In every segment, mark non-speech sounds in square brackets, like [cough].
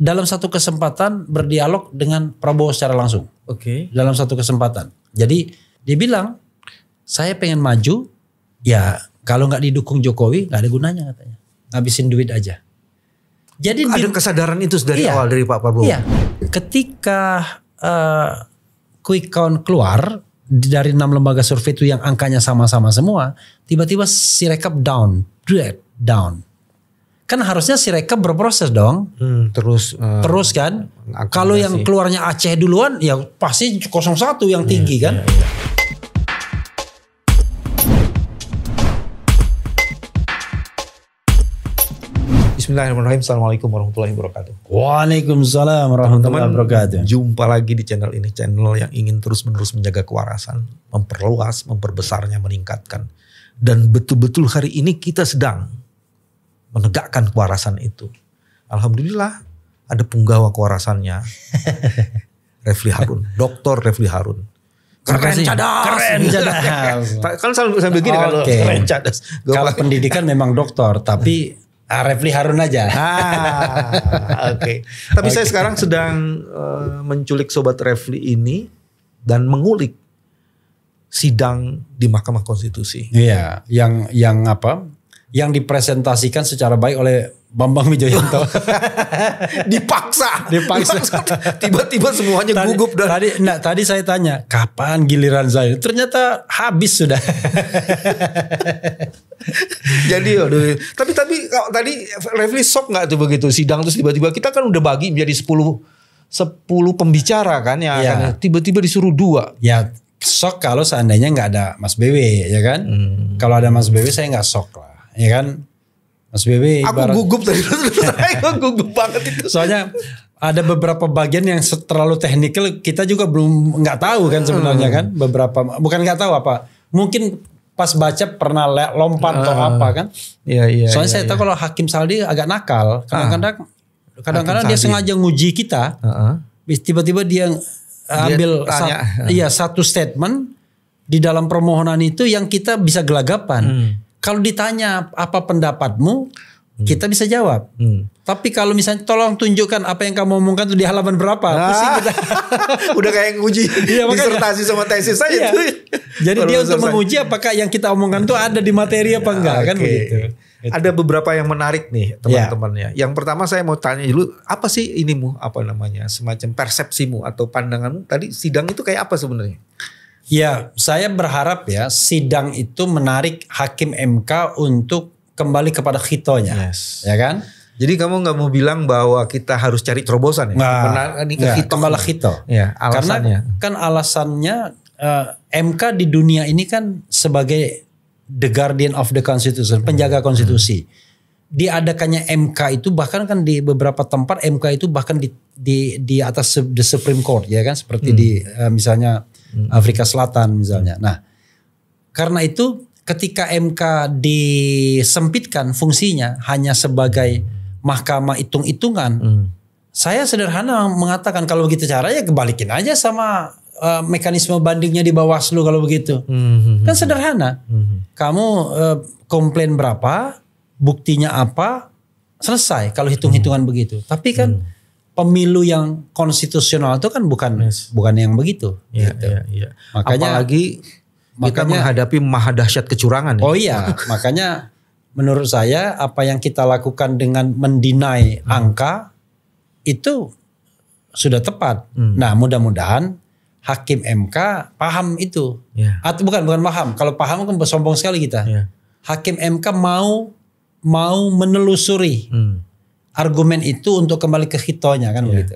dalam satu kesempatan berdialog dengan Prabowo secara langsung. Oke. Okay. Dalam satu kesempatan. Jadi dia bilang saya pengen maju, ya kalau nggak didukung Jokowi nggak ada gunanya katanya. ngabisin duit aja. Jadi ada kesadaran itu dari iya, awal dari Pak Prabowo. Iya. Ketika uh, quick count keluar dari enam lembaga survei itu yang angkanya sama-sama semua, tiba-tiba si rekap down, dread down kan harusnya si Rekap berproses dong. Hmm, terus uh, terus kan. Kalau yang keluarnya Aceh duluan ya pasti 01 yang iya, tinggi kan. Iya, iya. Bismillahirrahmanirrahim. Assalamualaikum warahmatullahi wabarakatuh. Waalaikumsalam warahmatullahi wabarakatuh. Jumpa lagi di channel ini, channel yang ingin terus-menerus menjaga kewarasan, memperluas, memperbesarnya, meningkatkan. Dan betul-betul hari ini kita sedang menegakkan kewarasan itu. Alhamdulillah ada punggawa kewarasannya. [laughs] Refli Harun, Doktor Refli Harun. Keren cadas. [laughs] Kan kan, keren cadas. kan sambil, sambil gini okay. kalau keren cadas. kalau pendidikan memang dokter, tapi [laughs] ah, Refli Harun aja. Ah, Oke. Okay. Tapi okay. saya sekarang sedang uh, menculik sobat Refli ini dan mengulik sidang di Mahkamah Konstitusi. Iya, yang yang apa? yang dipresentasikan secara baik oleh Bambang Wijoyanto [laughs] dipaksa, dipaksa, tiba-tiba semuanya tadi, gugup dan tadi, nah, tadi saya tanya kapan giliran saya, ternyata habis sudah. [laughs] Jadi, aduh, tapi tapi tadi Refli sok nggak tuh begitu sidang terus tiba-tiba kita kan udah bagi menjadi 10 10 pembicara kan yang ya. tiba-tiba disuruh dua. Ya sok kalau seandainya nggak ada Mas BW ya kan, hmm. kalau ada Mas BW saya nggak sok lah. Iya kan Mas BB aku gugup tadi aku [laughs] gugup banget itu soalnya ada beberapa bagian yang terlalu teknikal kita juga belum nggak tahu kan sebenarnya hmm. kan beberapa bukan nggak tahu apa mungkin pas baca pernah lompat uh, atau ah. apa kan iya, iya, soalnya iya, saya iya. tahu kalau Hakim Saldi agak nakal kadang-kadang ah. kadang-kadang dia sengaja nguji kita tiba ah. tiba-tiba dia, dia ambil dia sat, iya satu statement di dalam permohonan itu yang kita bisa gelagapan hmm kalau ditanya apa pendapatmu, hmm. kita bisa jawab. Hmm. Tapi kalau misalnya tolong tunjukkan apa yang kamu omongkan tuh di halaman berapa, ah. kita. [laughs] Udah kayak nguji iya, disertasi sama tesis saja iya. Jadi dia untuk menguji apakah yang kita omongkan itu ada di materi apa ya, enggak okay. kan begitu. Itu. Ada beberapa yang menarik nih ya. teman-temannya. Ya. Yang pertama saya mau tanya dulu apa sih inimu apa namanya semacam persepsimu atau pandanganmu tadi sidang itu kayak apa sebenarnya? Ya, saya berharap ya sidang itu menarik hakim MK untuk kembali kepada kitonya, yes. ya kan? Jadi kamu nggak mau bilang bahwa kita harus cari terobosan ya? Nah, Benar, ini ke ya, Kembali Ya, alasannya. Karena kan alasannya uh, eh, MK di dunia ini kan sebagai the guardian of the constitution, hmm. penjaga hmm. konstitusi. Diadakannya MK itu bahkan kan di beberapa tempat MK itu bahkan di di, di atas the Supreme Court ya kan seperti hmm. di uh, misalnya hmm. Afrika Selatan misalnya. Hmm. Nah, karena itu ketika MK disempitkan fungsinya hanya sebagai mahkamah hitung-hitungan, hmm. saya sederhana mengatakan kalau begitu caranya kebalikin aja sama uh, mekanisme bandingnya di Bawaslu kalau begitu. Hmm. hmm, hmm kan sederhana. Hmm. Kamu uh, komplain berapa, buktinya apa, selesai kalau hitung-hitungan hmm. begitu. Tapi kan hmm pemilu yang konstitusional itu kan bukan yes. bukan yang begitu. Iya, gitu. iya, iya. Makanya lagi kita makanya, menghadapi dahsyat kecurangan. Ya? Oh iya, [laughs] makanya menurut saya apa yang kita lakukan dengan mendinai hmm. angka itu sudah tepat. Hmm. Nah, mudah-mudahan hakim MK paham itu. Yeah. Atau bukan bukan paham. Kalau paham kan sombong sekali kita. Yeah. Hakim MK mau mau menelusuri. Hmm argumen itu untuk kembali ke hitonya kan yeah. begitu.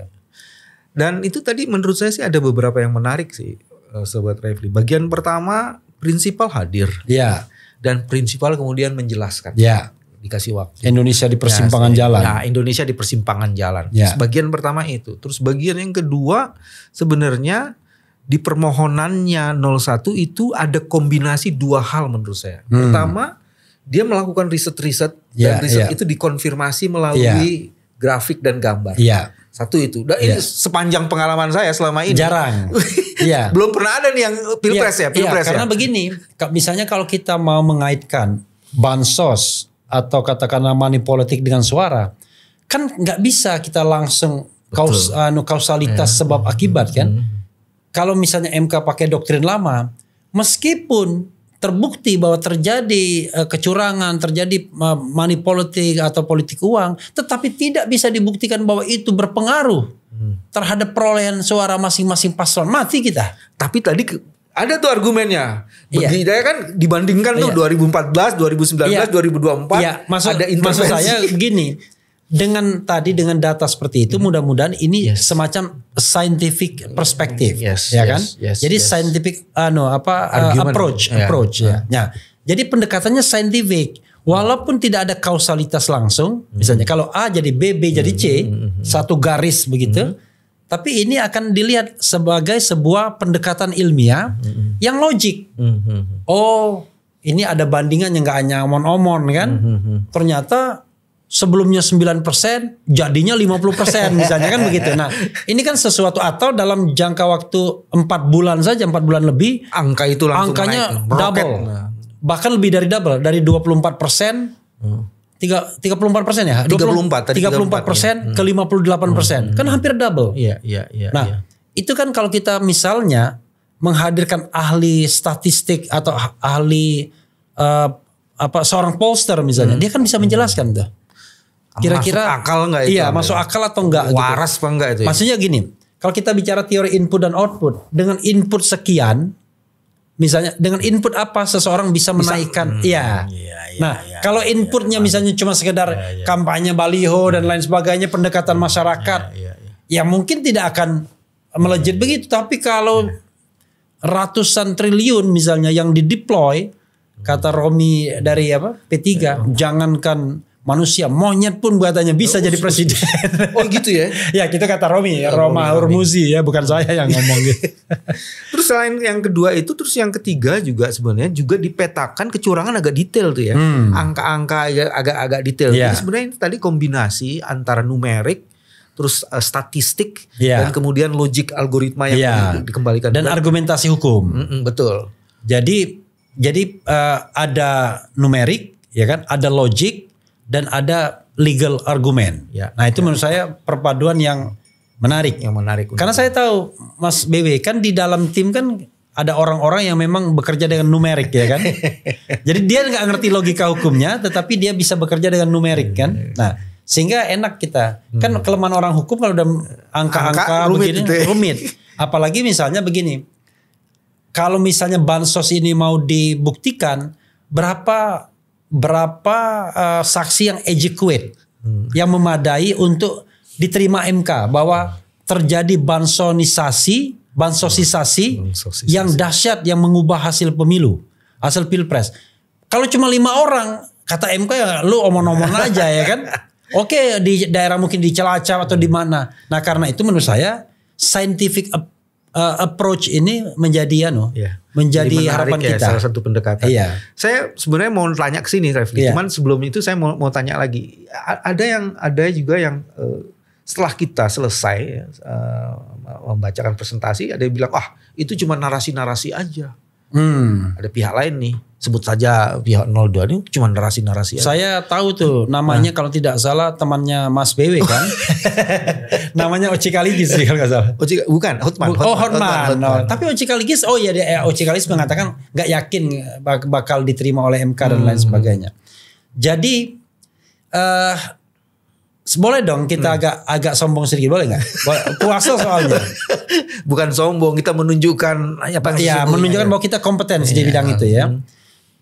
Dan itu tadi menurut saya sih ada beberapa yang menarik sih eh, sobat Refli. Bagian pertama prinsipal hadir. Yeah. Dan prinsipal kemudian menjelaskan. Ya. Dikasih waktu. Indonesia di nah, persimpangan ya, jalan. Nah, Indonesia di persimpangan jalan. Ya. Bagian pertama itu. Terus bagian yang kedua sebenarnya di permohonannya 01 itu ada kombinasi dua hal menurut saya. Hmm. Pertama dia melakukan riset-riset yeah, dan ya, riset yeah. itu dikonfirmasi melalui yeah. grafik dan gambar. Yeah. Satu itu. Dan yeah. ini ya. sepanjang pengalaman saya selama ini jarang. [laughs] yeah. Belum pernah ada nih yang eh, pilpres yeah. ya, pilpres yeah, ya. Karena ya. begini, misalnya kalau kita mau mengaitkan bansos atau katakanlah money politik dengan suara, kan nggak bisa kita langsung kaus, anu, kausalitas yeah. sebab akibat kan. Mm -hmm. Kalau misalnya MK pakai doktrin lama, meskipun terbukti bahwa terjadi uh, kecurangan, terjadi uh, money politik atau politik uang, tetapi tidak bisa dibuktikan bahwa itu berpengaruh hmm. terhadap perolehan suara masing-masing paslon, mati kita. Tapi tadi ke, ada tuh argumennya. Begini iya. kan dibandingkan iya. tuh 2014, 2019, iya. 2024 iya. Maksud, ada intervensi. Maksud saya gini, [laughs] dengan tadi dengan data seperti itu hmm. mudah-mudahan ini yes. semacam scientific perspektif yes, ya kan? yes, kan yes, jadi yes. scientific uh, no apa uh, approach yeah. approach yeah. ya hmm. nah, jadi pendekatannya scientific walaupun hmm. tidak ada kausalitas langsung hmm. misalnya kalau A jadi B B jadi C hmm, hmm. satu garis begitu hmm. Tapi ini akan dilihat sebagai sebuah pendekatan ilmiah hmm yang logik. hmm Oh, ini ada bandingan yang nggak hanya omon-omon kan? hmm Ternyata sebelumnya 9% jadinya 50% [laughs] misalnya kan begitu. Nah, ini kan sesuatu atau dalam jangka waktu 4 bulan saja, 4 bulan lebih angka itu langsung angkanya naik, double. Nah. Bahkan lebih dari double dari 24% hmm. 3, 34 persen ya? tiga puluh 34 persen ke 58 persen. Hmm, persen hmm. kan hampir double. Iya, iya, iya. Nah, iya. itu kan kalau kita misalnya menghadirkan ahli statistik atau ahli uh, apa seorang pollster misalnya, hmm. dia kan bisa menjelaskan hmm. tuh Kira-kira akal nggak itu? Iya, ambil. masuk akal atau enggak? Gitu? Waras gitu. apa enggak itu? Ya? Maksudnya gini, kalau kita bicara teori input dan output, dengan input sekian, misalnya dengan input apa seseorang bisa menaikkan? Bisa, hmm. iya. Hmm, iya, iya. Nah, iya, kalau iya, inputnya iya, misalnya cuma sekedar iya, iya. kampanye baliho iya, dan hmm. lain sebagainya, pendekatan hmm. masyarakat, iya, iya, iya. ya mungkin tidak akan melejit iya, iya, begitu. Tapi kalau iya. ratusan triliun misalnya yang dideploy, kata Romi dari apa P3, iya. jangankan manusia monyet pun buatannya bisa oh, jadi presiden. [laughs] Oh gitu ya? [laughs] ya kita kata Romi ya, Roma ya, bukan saya yang ngomong gitu. [laughs] terus selain yang kedua itu, terus yang ketiga juga sebenarnya juga dipetakan kecurangan agak detail tuh ya, angka hmm. angka-angka ya, agak-agak detail. Yeah. Jadi sebenarnya tadi kombinasi antara numerik terus uh, statistik yeah. dan kemudian logik algoritma yang yeah. dikembalikan dan juga. argumentasi hukum. Mm-mm, betul. Jadi jadi uh, ada numerik ya kan, ada logik dan ada legal argument. Ya. Nah itu ya. menurut saya perpaduan yang menarik. Yang menarik. Karena saya tahu Mas BW kan di dalam tim kan ada orang-orang yang memang bekerja dengan numerik ya kan. [laughs] Jadi dia nggak ngerti logika hukumnya, tetapi dia bisa bekerja dengan numerik kan. Iya, iya. Nah sehingga enak kita. Kan hmm. Kan kelemahan orang hukum kalau udah angka-angka rumit, begini, gitu ya. rumit. Apalagi misalnya begini, kalau misalnya bansos ini mau dibuktikan, berapa berapa uh, saksi yang adequate hmm. yang memadai untuk diterima MK bahwa terjadi bansonisasi, bansosisasi, oh, bansosisasi yang dahsyat yang mengubah hasil pemilu, hasil pilpres. Kalau cuma lima orang, kata MK ya lu omong-omong [laughs] aja ya kan. Oke okay, di daerah mungkin di celacap atau di mana. Nah karena itu menurut saya scientific uh, approach ini menjadi no, anu, ya. menjadi harapan ya, kita salah satu pendekatan. Iya. Saya sebenarnya mau tanya ke sini Refli. Yeah. Cuman sebelum itu saya mau mau tanya lagi. A ada yang ada juga yang uh, setelah kita selesai uh, membacakan presentasi ada yang bilang ah itu cuma narasi-narasi aja. Hmm. Ada pihak lain nih sebut saja pihak 02 ini cuma narasi-narasi. Saya tahu tuh hmm. namanya nah. kalau tidak salah temannya Mas BW kan. [laughs] namanya Oci Kaligis sih kalau nggak salah. Oci bukan Hotman. oh Hotman. Hotman, Hotman. Hotman. Nah, tapi Oci Kaligis oh iya dia eh, Oci Kaligis mengatakan nggak yakin bakal diterima oleh MK dan lain hmm. sebagainya. Jadi eh uh, boleh dong kita hmm. agak agak sombong sedikit boleh nggak? Puasa soalnya. [laughs] Bukan sombong kita menunjukkan apa? Ya iya, menunjukkan ya. bahwa kita kompeten di iya. bidang itu ya. Hmm.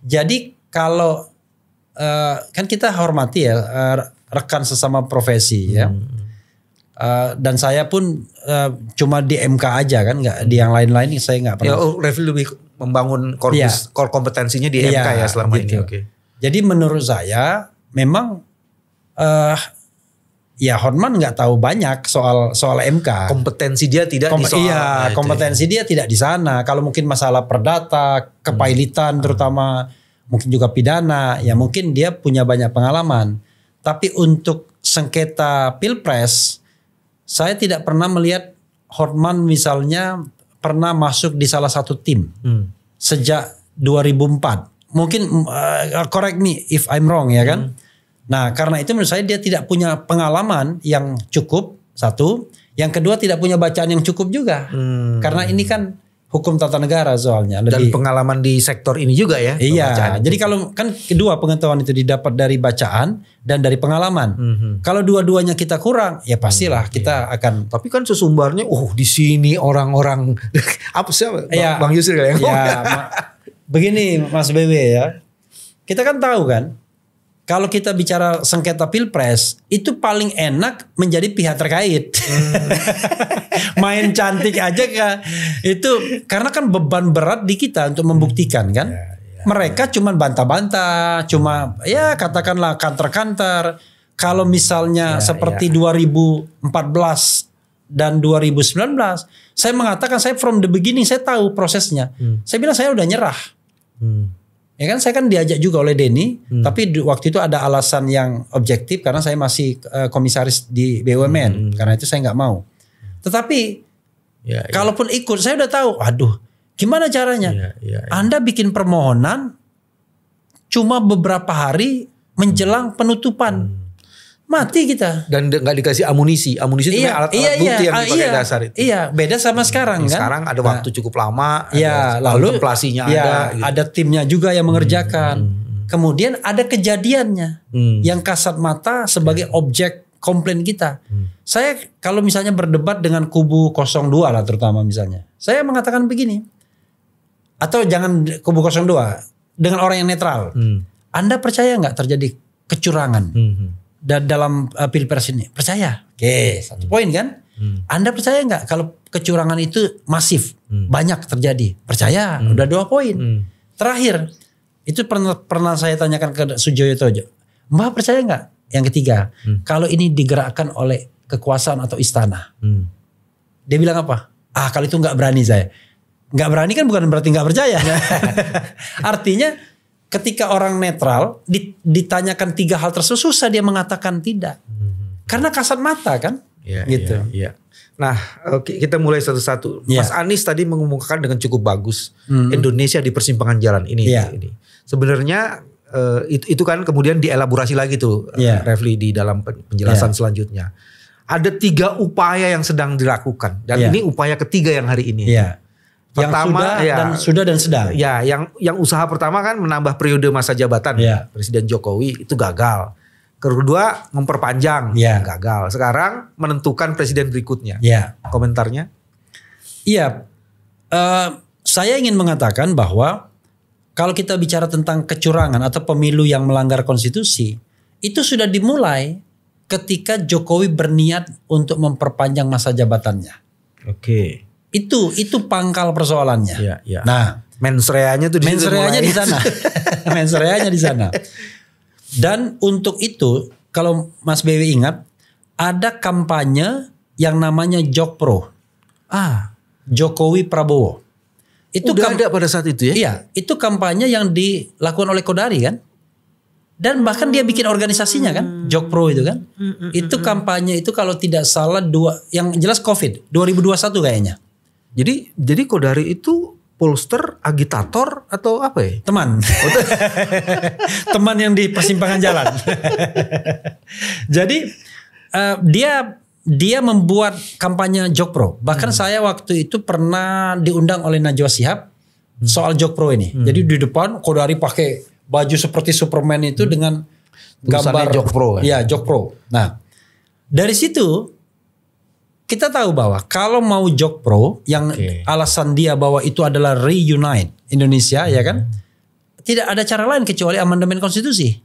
Jadi kalau uh, kan kita hormati ya uh, rekan sesama profesi ya. hmm. ya. Uh, dan saya pun uh, cuma di MK aja kan nggak di yang lain-lain saya nggak pernah. Ya, oh, review lebih membangun core, ya. core kompetensinya di MK ya, ya selama gitu. ini. Okay. Jadi menurut saya memang uh, ya Horman nggak tahu banyak soal soal MK. Kompetensi dia tidak Kom di soal. Iya, itu kompetensi dia tidak di sana. Kalau mungkin masalah perdata, kepailitan hmm. terutama mungkin juga pidana, ya mungkin dia punya banyak pengalaman. Tapi untuk sengketa pilpres, saya tidak pernah melihat Horman misalnya pernah masuk di salah satu tim hmm. sejak 2004. Mungkin uh, correct me if I'm wrong ya kan. Hmm. Nah, karena itu menurut saya dia tidak punya pengalaman yang cukup satu, yang kedua tidak punya bacaan yang cukup juga. Hmm. Karena ini kan hukum tata negara soalnya lebih pengalaman di sektor ini juga ya. Iya. Jadi kalau kan kedua pengetahuan itu didapat dari bacaan dan dari pengalaman. -hmm. Kalau dua-duanya kita kurang, ya pastilah -hmm. kita iya. akan Tapi kan sesumbarnya oh di sini orang-orang [laughs] apa sih iya, Bang Yusril ya. ya ma, begini Mas Bebe ya. Kita kan tahu kan kalau kita bicara sengketa pilpres itu paling enak menjadi pihak terkait hmm. [laughs] main cantik aja kan? itu karena kan beban berat di kita untuk membuktikan kan hmm. ya, ya. mereka cuma bantah-bantah cuma ya katakanlah kantor-kantor kalau misalnya ya, seperti ya. 2014 dan 2019 saya mengatakan saya from the beginning saya tahu prosesnya hmm. saya bilang saya udah nyerah hmm Ya kan saya kan diajak juga oleh Denny, hmm. tapi waktu itu ada alasan yang objektif karena saya masih uh, komisaris di BUMN, hmm. karena itu saya nggak mau. Tetapi ya, ya. kalaupun ikut, saya udah tahu, aduh, gimana caranya? Ya, ya, ya. Anda bikin permohonan cuma beberapa hari menjelang penutupan. Hmm mati kita. Dan nggak dikasih amunisi. Amunisi itu iya, alat, alat iya, bukti iya, yang dipakai iya, dasar itu. Iya, beda sama hmm, sekarang kan. Sekarang ada waktu nah, cukup lama, ada iya, lalu inflasinya iya, ada gitu. ada timnya juga yang mengerjakan. Hmm, hmm, hmm. Kemudian ada kejadiannya hmm. yang kasat mata sebagai hmm. objek komplain kita. Hmm. Saya kalau misalnya berdebat dengan kubu 02 lah terutama misalnya. Saya mengatakan begini. Atau jangan kubu 02 dengan orang yang netral. Hmm. Anda percaya nggak terjadi kecurangan? Hmm da dalam uh, pilpres ini? Percaya. Oke, okay, satu poin kan? Hmm. Anda percaya nggak kalau kecurangan itu masif, hmm. banyak terjadi? Percaya. Hmm. Udah dua poin. Hmm. Terakhir, itu pernah pernah saya tanyakan ke Sujoyo Tojo. Mbak percaya nggak? Yang ketiga, hmm. kalau ini digerakkan oleh kekuasaan atau istana, hmm. dia bilang apa? Ah, kalau itu nggak berani saya. Nggak berani kan bukan berarti nggak percaya. [laughs] Artinya ketika orang netral ditanyakan tiga hal tersebut susah dia mengatakan tidak karena kasat mata kan ya, gitu ya, ya. nah oke kita mulai satu-satu ya. Mas Anies tadi mengumumkan dengan cukup bagus hmm. Indonesia di persimpangan jalan ini ya. ini sebenarnya eh, itu, itu kan kemudian dielaborasi lagi tuh ya. Refli di dalam penjelasan ya. selanjutnya ada tiga upaya yang sedang dilakukan dan ya. ini upaya ketiga yang hari ini ya pertama yang sudah ya, dan sudah dan sedang. Ya, yang yang usaha pertama kan menambah periode masa jabatan ya. Presiden Jokowi itu gagal. Kedua memperpanjang ya. gagal. Sekarang menentukan presiden berikutnya. Ya. Komentarnya? Iya. Uh, saya ingin mengatakan bahwa kalau kita bicara tentang kecurangan atau pemilu yang melanggar konstitusi, itu sudah dimulai ketika Jokowi berniat untuk memperpanjang masa jabatannya. Oke. Okay itu itu pangkal persoalannya. Ya, ya. Nah, mensreanya tuh mensreanya di sana. [laughs] mensreanya di sana. Dan untuk itu kalau Mas BW ingat ada kampanye yang namanya Jokpro. Ah, Jokowi Prabowo. Itu Udah ada pada saat itu ya? Iya, itu kampanye yang dilakukan oleh Kodari kan? dan bahkan dia bikin organisasinya kan hmm. Jokpro itu kan hmm, hmm, itu kampanye itu kalau tidak salah dua yang jelas Covid 2021 kayaknya jadi jadi Kodari itu polster agitator atau apa ya? Teman. Oh, [laughs] Teman yang di persimpangan jalan. [laughs] Jadi uh, dia dia membuat kampanye Jokpro. Bahkan hmm. saya waktu itu pernah diundang oleh Najwa Sihab hmm. soal Jokpro ini. Hmm. Jadi di depan Kodari pakai baju seperti Superman itu hmm. dengan gambar Jokpro. Kan? Iya, Jokpro. Nah, dari situ kita tahu bahwa kalau mau Jok Pro yang okay. alasan dia bahwa itu adalah reunite Indonesia hmm. ya kan hmm. tidak ada cara lain kecuali amandemen konstitusi.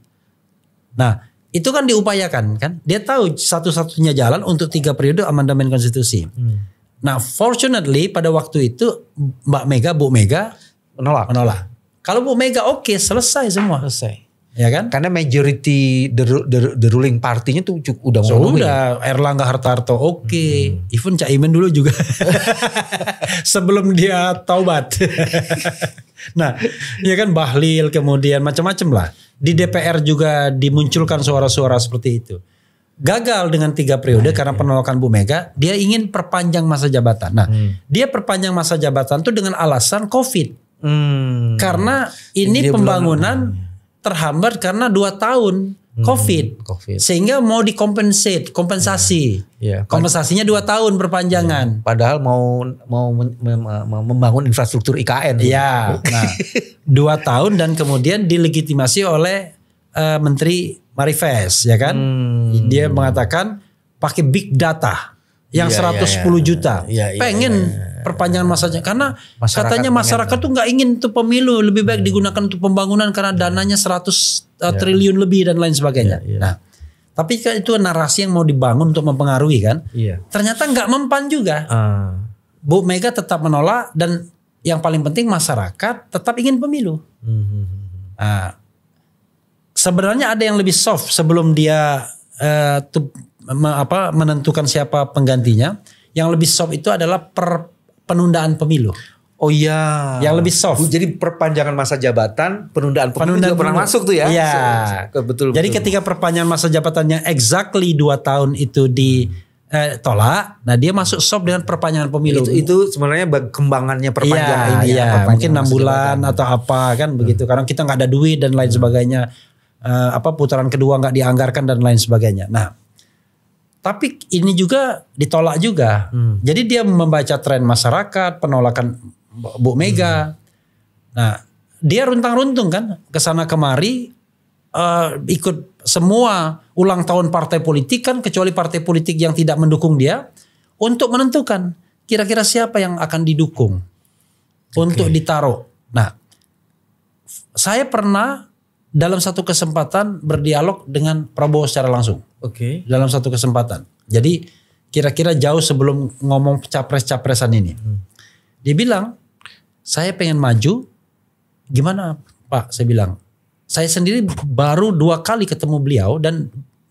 Nah, itu kan diupayakan kan. Dia tahu satu-satunya jalan untuk tiga periode amandemen konstitusi. Hmm. Nah, fortunately pada waktu itu Mbak Mega, Bu Mega menolak. Menolak. Kalau Bu Mega oke, okay, selesai semua. Selesai ya kan? Karena majority the, the, the ruling partinya tuh udah mau so, udah Erlangga Hartarto oke, okay. hmm. even Caimin dulu juga [laughs] sebelum dia taubat. [laughs] nah, ya kan Bahlil kemudian macam-macam lah. Di DPR juga dimunculkan suara-suara seperti itu. Gagal dengan tiga periode nah, karena iya. penolakan Bu Mega, dia ingin perpanjang masa jabatan. Nah, hmm. dia perpanjang masa jabatan tuh dengan alasan COVID. Hmm. Karena ini, ini pembangunan belum terhambat karena dua tahun hmm, COVID. Hmm, COVID. Sehingga mau dikompensasi kompensasi. Yeah. Iya. Kompensasinya dua tahun perpanjangan. Iya. padahal mau mau membangun infrastruktur IKN. Iya. Nah, [laughs] dua tahun dan kemudian dilegitimasi oleh uh, Menteri Marifest, ya kan? Hmm. Dia mengatakan pakai big data yang ya, 110 ya, ya. juta. Ya, ya, pengen ya, ya. perpanjangan masanya karena masyarakat katanya masyarakat tuh nggak ingin tuh pemilu lebih baik hmm. digunakan untuk pembangunan karena hmm. dananya 100 uh, eh, iya. triliun lebih dan lain sebagainya. Iya, iya. Nah, tapi kan itu narasi yang mau dibangun untuk mempengaruhi kan? Ternyata nggak mempan juga. Uh. Bu Mega tetap menolak dan yang paling penting masyarakat tetap ingin pemilu. Hmm. hmm, hmm nah, sebenarnya ada yang lebih soft sebelum dia uh, apa menentukan siapa penggantinya. Yang lebih soft itu adalah per penundaan pemilu. Oh iya. Yang lebih soft. Jadi perpanjangan masa jabatan, penundaan pemilu penundaan juga pernah masuk tuh ya. Iya. So, betul, betul. Jadi ketika perpanjangan masa jabatannya exactly 2 tahun itu di eh, tolak, nah dia masuk soft dengan perpanjangan pemilu. Itu, itu sebenarnya kembangannya iya, ya, iya. perpanjangan ya, ini iya. ya. Mungkin enam bulan atau apa kan hmm. begitu. Karena kita nggak ada duit dan lain hmm. sebagainya. Uh, apa putaran kedua nggak dianggarkan dan lain sebagainya. Nah, tapi ini juga ditolak juga. Hmm. Jadi dia membaca tren masyarakat, penolakan Bu Mega. Hmm. Nah, dia runtang-runtung kan ke sana kemari uh, ikut semua ulang tahun partai politik kan kecuali partai politik yang tidak mendukung dia untuk menentukan kira-kira siapa yang akan didukung okay. untuk ditaruh. Nah, saya pernah dalam satu kesempatan berdialog dengan Prabowo secara langsung. Oke. Okay. Dalam satu kesempatan. Jadi kira-kira jauh sebelum ngomong capres-capresan ini. Hmm. Dia bilang, saya pengen maju, gimana Pak? Saya bilang, saya sendiri baru dua kali ketemu beliau dan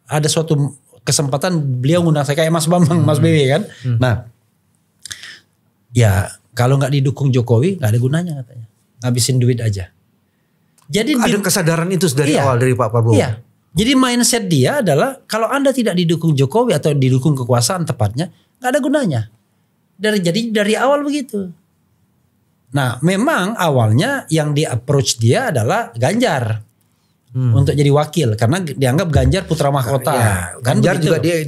ada suatu kesempatan beliau ngundang saya kayak Mas Bambang, hmm. Mas Bebe kan. Hmm. Nah, ya kalau nggak didukung Jokowi nggak ada gunanya katanya. Habisin duit aja. Jadi ada kesadaran itu dari iya, awal dari Pak Prabowo. Iya. Jadi mindset dia adalah kalau Anda tidak didukung Jokowi atau didukung kekuasaan tepatnya, nggak ada gunanya. Dari jadi dari awal begitu. Nah, memang awalnya yang di approach dia adalah Ganjar hmm. untuk jadi wakil karena dianggap Ganjar putra mahkota. Ya, kan Ganjar begitu. juga dia ya.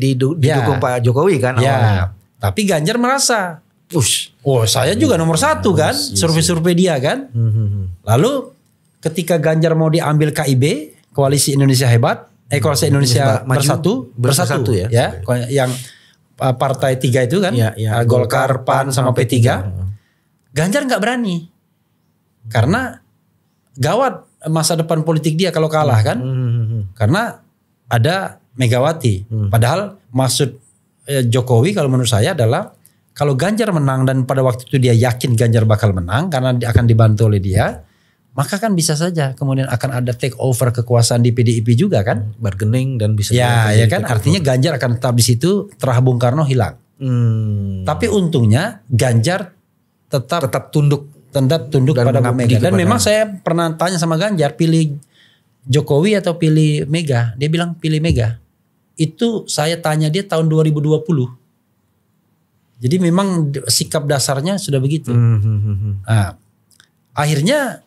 didukung ya. Pak Jokowi kan. Ya. Tapi Ganjar merasa, ush, oh saya juga iya, nomor satu kan, iya, iya, survei-survei dia kan. Hmm, hmm, hmm. Lalu ketika Ganjar mau diambil KIB, koalisi Indonesia hebat, eh hmm. koalisi Indonesia Maju, bersatu, bersatu, bersatu ya, ya yang uh, partai tiga itu kan, ya, ya. Golkar, PAN sama P3. Ganjar nggak berani karena gawat masa depan politik dia kalau kalah kan, hmm. hmm, hmm karena ada Megawati. Hmm. Padahal maksud eh, Jokowi kalau menurut saya adalah kalau Ganjar menang dan pada waktu itu dia yakin Ganjar bakal menang karena akan dibantu oleh dia, maka kan bisa saja kemudian akan ada take over kekuasaan di PDIP juga kan bargaining dan bisa ya ya kan artinya Ganjar akan tetap di situ terah Bung Karno hilang hmm. tapi untungnya Ganjar tetap tetap tunduk tetap tunduk dan pada Mega dan memang saya pernah tanya sama Ganjar pilih Jokowi atau pilih Mega dia bilang pilih Mega itu saya tanya dia tahun 2020 jadi memang sikap dasarnya sudah begitu hmm. hmm, hmm, hmm. nah, akhirnya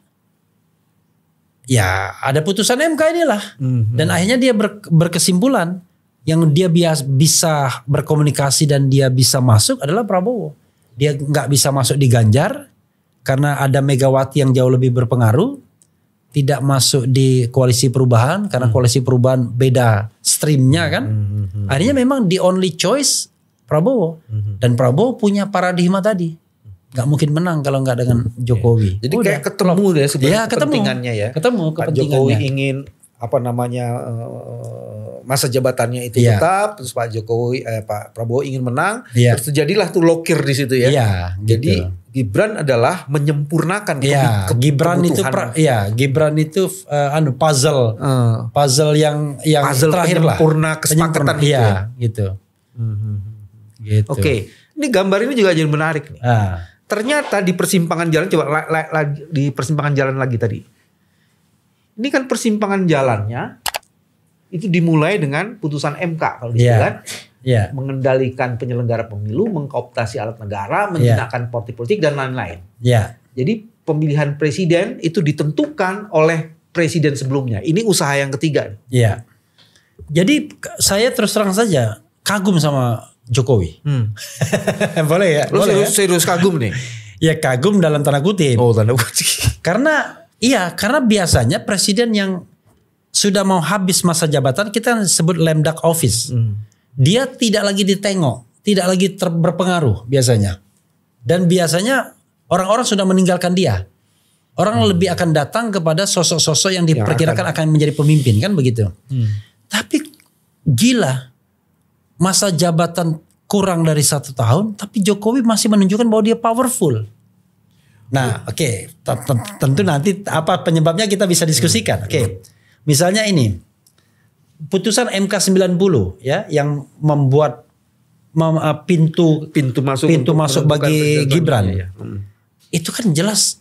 ya ada putusan MK inilah mm-hmm. dan akhirnya dia ber, berkesimpulan yang dia bias, bisa berkomunikasi dan dia bisa masuk adalah Prabowo dia nggak bisa masuk di Ganjar karena ada Megawati yang jauh lebih berpengaruh tidak masuk di koalisi perubahan karena mhm. koalisi perubahan beda streamnya mhm, kan mm hmm, akhirnya memang the only choice Prabowo mhm. dan Prabowo punya paradigma tadi nggak mungkin menang kalau nggak dengan hmm, iya. Jokowi. Jadi Udah. kayak ketemu deh sebenarnya ya, ketemu, kepentingannya ya. Ketemu Pak Jokowi ingin apa namanya uh, masa jabatannya itu ya. tetap terus Pak Jokowi eh, Pak Prabowo ingin menang ya. terus terjadilah tuh lokir di situ ya. ya Jadi gitu. Gibran adalah menyempurnakan ya, ke Gibran itu pra, ya Gibran itu uh, anu puzzle hmm. puzzle yang yang puzzle terakhir lah kesepakatan itu ya, ya. gitu. Mm -hmm. gitu. Oke, okay. ini gambar ini juga jadi menarik nih. Ah. Ternyata di persimpangan jalan coba la, la, la, di persimpangan jalan lagi tadi. Ini kan persimpangan jalannya itu dimulai dengan putusan MK kalau dibilang gitu iya. yeah. Yeah. Mengendalikan penyelenggara pemilu, mengkooptasi alat negara, iya. menggunakan yeah. partai politik dan lain-lain. Yeah. Jadi pemilihan presiden itu ditentukan oleh presiden sebelumnya. Ini usaha yang ketiga. Yeah. Jadi saya terus terang saja kagum sama Jokowi. Hmm. [laughs] boleh ya? Lu boleh ya? serius, ya? serius kagum nih? [laughs] ya kagum dalam tanda kutip. Oh tanda kutip. [laughs] karena iya karena biasanya presiden yang sudah mau habis masa jabatan kita sebut lemdak office. Hmm. Dia tidak lagi ditengok, tidak lagi ter- berpengaruh biasanya. Dan biasanya orang-orang sudah meninggalkan dia. Orang hmm. lebih akan datang kepada sosok-sosok yang diperkirakan ya, akan. akan menjadi pemimpin kan begitu. Hmm. Tapi gila masa jabatan kurang dari satu tahun, tapi Jokowi masih menunjukkan bahwa dia powerful. Nah, iya. oke, okay. tentu nanti apa penyebabnya kita bisa diskusikan. Iya. Oke, okay. misalnya ini putusan MK 90 ya yang membuat mem, eh, pintu pintu masuk pintu masuk bagi Gibran. Ya. Itu kan jelas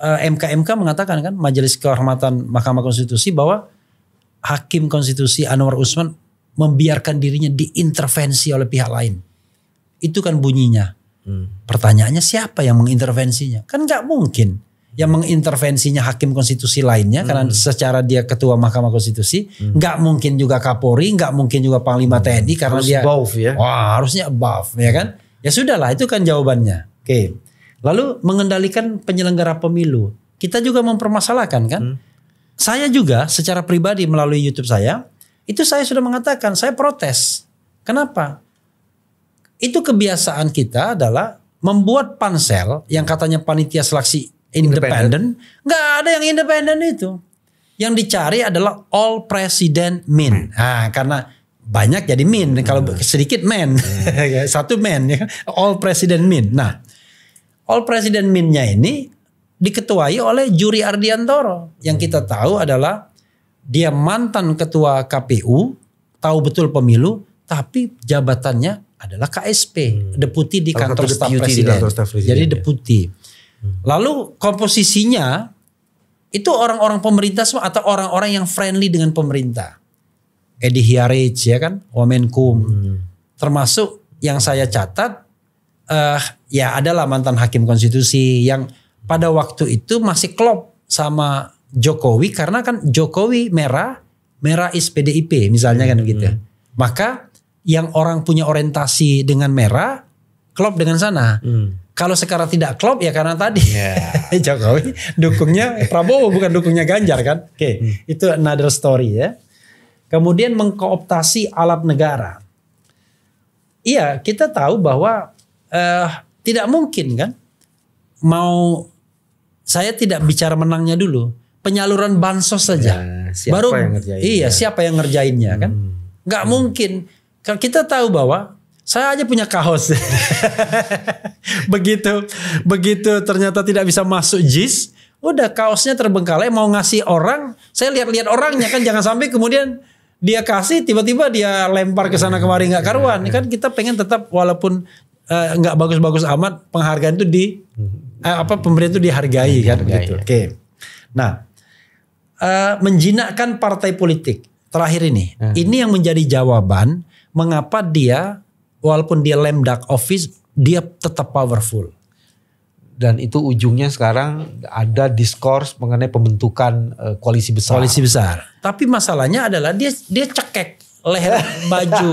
eh, MK MK mengatakan kan Majelis Kehormatan Mahkamah Konstitusi bahwa hakim konstitusi Anwar Usman membiarkan dirinya diintervensi oleh pihak lain. Itu kan bunyinya. Hmm. Pertanyaannya siapa yang mengintervensinya? Kan nggak mungkin yang hmm. mengintervensinya hakim konstitusi lainnya hmm. karena secara dia ketua Mahkamah Konstitusi hmm. nggak hmm. mungkin juga Kapolri nggak mungkin juga Panglima hmm. TNI karena Harus dia above, ya. wah harusnya above ya kan ya sudahlah itu kan jawabannya oke okay. lalu mengendalikan penyelenggara pemilu kita juga mempermasalahkan kan hmm. saya juga secara pribadi melalui YouTube saya itu saya sudah mengatakan, saya protes. Kenapa? Itu kebiasaan kita adalah membuat pansel yang katanya panitia seleksi independen, nggak ada yang independen itu. Yang dicari adalah all president min. Nah, karena banyak jadi min, hmm. kalau sedikit men. Hmm. [laughs] Satu men ya, kan? all president min. Nah, all president minnya ini diketuai oleh juri Ardiantoro yang kita tahu adalah dia mantan ketua KPU, tahu betul pemilu, tapi jabatannya adalah KSP, hmm. deputi di kantor staf presiden. Jadi ya. deputi. Hmm. Lalu komposisinya itu orang-orang pemerintah semua atau orang-orang yang friendly dengan pemerintah. Edi Hiarej ya kan, Wamenkum. Hmm. Termasuk yang saya catat uh, ya adalah mantan hakim konstitusi yang pada waktu itu masih klop sama Jokowi karena kan Jokowi merah, merah is PDIP misalnya kan hmm. kan gitu. Hmm. Maka yang orang punya orientasi dengan merah, klop dengan sana. Hmm. Kalau sekarang tidak klop ya karena tadi yeah. [laughs] Jokowi dukungnya Prabowo bukan dukungnya Ganjar kan. Oke, okay. hmm. itu another story ya. Kemudian mengkooptasi alat negara. Iya, kita tahu bahwa eh, tidak mungkin kan mau saya tidak bicara menangnya dulu penyaluran bansos saja. Ya, siapa Baru yang ngerjainnya? Iya, siapa yang ngerjainnya kan? hmm. kan? Gak hmm. mungkin. Kalau kita tahu bahwa saya aja punya kaos. [laughs] begitu begitu ternyata tidak bisa masuk JIS, udah kaosnya terbengkalai mau ngasih orang, saya lihat-lihat orangnya kan jangan sampai kemudian dia kasih tiba-tiba dia lempar ke sana kemari nggak karuan. Ya, ya. Kan kita pengen tetap walaupun eh, nggak uh, bagus-bagus amat penghargaan itu di uh, apa pemberian itu dihargai kan begitu. Ya. Oke. Okay. Nah, uh, menjinakkan partai politik terakhir ini. Hmm. Ini yang menjadi jawaban mengapa dia walaupun dia lemdak office dia tetap powerful. Dan itu ujungnya sekarang ada diskurs mengenai pembentukan uh, koalisi besar. Koalisi besar. Tapi masalahnya adalah dia dia cekek leher [laughs] baju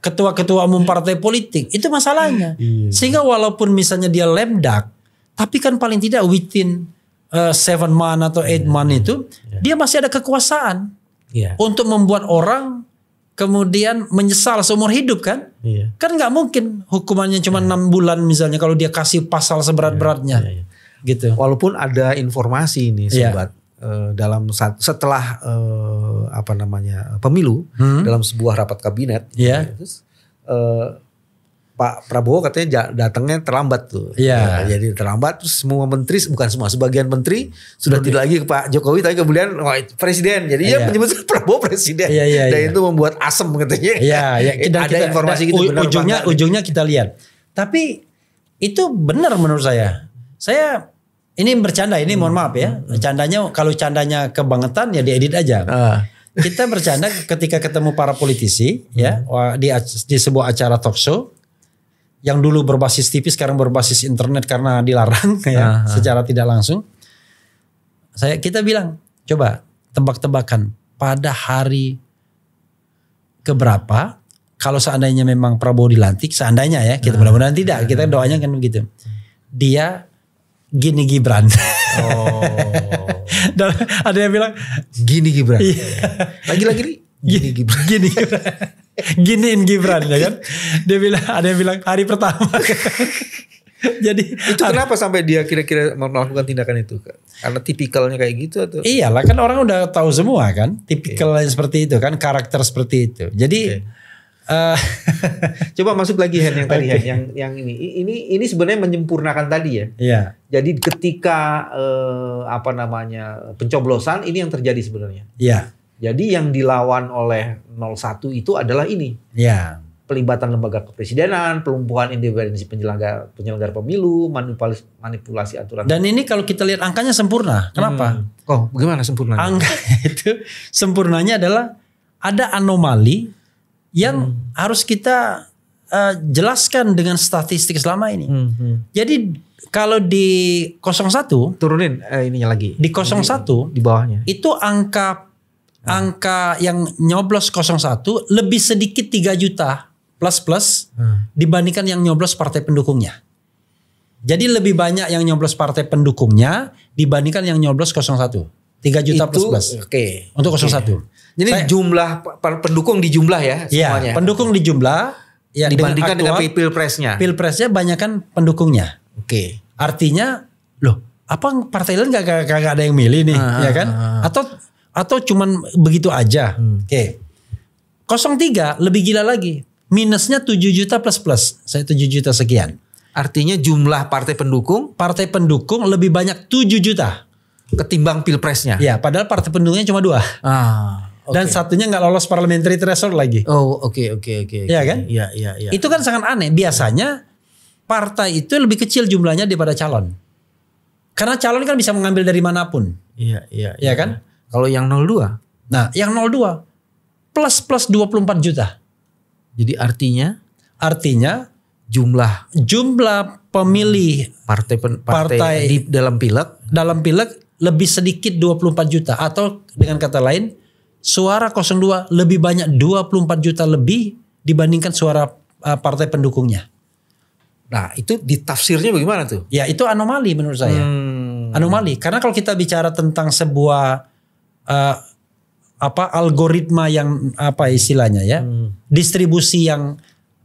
ketua-ketua umum partai politik. Itu masalahnya. Iya. Sehingga walaupun misalnya dia lemdak, tapi kan paling tidak within uh, seven man atau eight iya, man iya, itu yeah. dia masih ada kekuasaan yeah. untuk membuat orang kemudian menyesal seumur hidup kan yeah. kan nggak mungkin hukumannya cuma iya. enam yeah. bulan misalnya kalau dia kasih pasal seberat beratnya yeah. Yeah. yeah. gitu walaupun ada informasi ini sobat yeah dalam saat, setelah uh, apa namanya pemilu hmm. dalam sebuah rapat kabinet, yeah. ya, terus uh, Pak Prabowo katanya datangnya terlambat tuh. Iya. Nah, jadi terlambat terus semua menteri bukan semua sebagian menteri sudah tidak ya. lagi ke Pak Jokowi tapi kemudian oh, presiden. Jadi ya, ya menyebut [laughs] Prabowo presiden. Iya, iya, Dan iya. itu membuat asem katanya. Iya, iya. [laughs] Ada kita, informasi itu gitu benar ujungnya ujungnya kita lihat. Tapi itu benar menurut saya. Saya ini bercanda ini hmm. mohon maaf ya. Hmm. Candanya kalau candanya kebangetan ya diedit aja. Uh [laughs] kita bercanda ketika ketemu para politisi ya, hmm. ya di, di sebuah acara talk show yang dulu berbasis TV sekarang berbasis internet karena dilarang [laughs] ya -huh. secara tidak langsung. Saya kita bilang, coba tebak-tebakan pada hari keberapa kalau seandainya memang Prabowo dilantik, seandainya ya kita nah. mudah-mudahan tidak, iya. kita doanya kan begitu. Dia gini Gibran. Oh. [laughs] ada yang bilang gini Gibran. Iya. Lagi-lagi Gini Gibran. [laughs] giniin Gibran ya kan dia bilang ada yang bilang hari pertama [laughs] jadi itu hari, kenapa sampai dia kira-kira melakukan tindakan itu karena tipikalnya kayak gitu atau iyalah kan orang udah tahu semua kan tipikalnya okay. seperti itu kan karakter seperti itu jadi okay. Iya. Uh, eh, [laughs] Coba masuk lagi hand yang tadi okay. Hen yang yang ini ini ini sebenarnya menyempurnakan tadi ya. Yeah. Jadi ketika eh, apa namanya pencoblosan ini yang terjadi sebenarnya. Iya. Yeah. Jadi yang dilawan oleh 01 itu adalah ini. Ya. Pelibatan lembaga kepresidenan, pelumpuhan independensi penyelenggara, penyelenggara pemilu, manipulasi, manipulasi aturan. Dan ini kalau kita lihat angkanya sempurna. Kenapa? Hmm. Oh, bagaimana sempurna? Angka [laughs] itu sempurnanya adalah ada anomali yang hmm. harus kita uh, jelaskan dengan statistik selama ini. Hmm. hmm. Jadi kalau di 01 turunin eh, ininya lagi. Di 01 di, di bawahnya. Itu angka Ah. angka yang nyoblos 01 lebih sedikit 3 juta plus plus hmm. dibandingkan yang nyoblos partai pendukungnya. Jadi lebih banyak yang nyoblos partai pendukungnya dibandingkan yang nyoblos 01. 3 juta plus plus. Oke. Okay. Untuk 01. Okay. Jadi Saya, jumlah pendukung dijumlah ya iya, semuanya. Ya, pendukung di jumlah ya dibandingkan dengan, dengan pilpresnya. Pilpresnya banyak kan pendukungnya. Oke. Okay. Artinya loh, apa partai lain gak, gak, gak ada yang milih nih, ah, ya kan? ah. ah. Atau atau cuman begitu aja. Hmm. Oke. Okay. 03 lebih gila lagi. Minusnya 7 juta plus plus. Saya 7 juta sekian. Artinya jumlah partai pendukung, partai pendukung lebih banyak 7 juta ketimbang pilpresnya. Ya, padahal partai pendukungnya cuma dua. Ah. Okay. Dan satunya nggak lolos parliamentary threshold lagi. Oh, oke oke oke. Okay, Iya kan? Iya iya iya. Itu kan sangat aneh. Biasanya partai itu lebih kecil jumlahnya daripada calon. Karena calon kan bisa mengambil dari manapun. Iya iya. Ya iya ya, kan? Ya kalau yang 02? Nah, yang 02 plus plus 24 juta. Jadi artinya artinya jumlah jumlah pemilih partai pen, partai, partai di dalam pileg dalam pileg lebih sedikit 24 juta atau dengan kata lain suara 02 lebih banyak 24 juta lebih dibandingkan suara eh, partai pendukungnya. Nah, itu ditafsirnya bagaimana tuh? Ya, itu anomali menurut saya. Hmm. Anomali karena kalau kita bicara tentang sebuah uh, apa algoritma yang apa istilahnya ya hmm. distribusi yang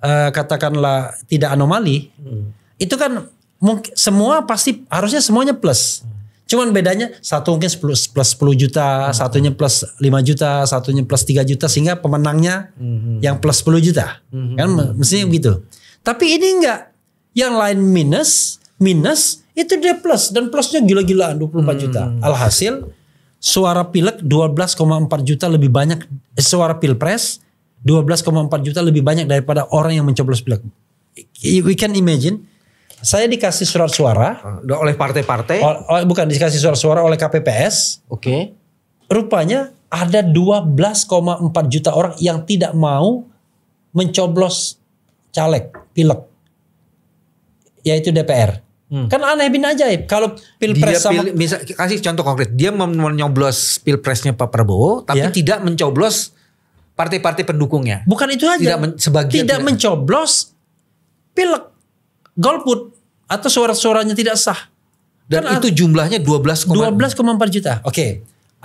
uh, katakanlah tidak anomali hmm. itu kan mungkin semua pasti harusnya semuanya plus hmm. cuman bedanya satu mungkin 10, plus 10 juta hmm. satunya plus 5 juta satunya plus 3 juta sehingga pemenangnya hmm. yang plus 10 juta hmm. kan mestinya hmm. gitu tapi ini enggak yang lain minus minus itu dia plus dan plusnya gila-gilaan 24 hmm. juta alhasil suara pileg 12,4 juta lebih banyak eh, suara pilpres 12,4 juta lebih banyak daripada orang yang mencoblos pileg. We can imagine saya dikasih surat suara ah, oleh partai-partai. Bukan dikasih surat suara oleh KPPS. Oke. Okay. Rupanya ada 12,4 juta orang yang tidak mau mencoblos caleg pileg yaitu DPR. Hmm. Kan aneh bin ajaib kalau pilpres dia sama kasih contoh konkret. Dia menyoblos pilpresnya Pak Prabowo tapi yeah. tidak mencoblos partai-partai pendukungnya. Bukan itu aja. Tidak men, sebagian tidak, tidak mencoblos pilek golput atau suara-suaranya tidak sah. Dan kan itu jumlahnya 12,4 12, juta. Oke. Okay.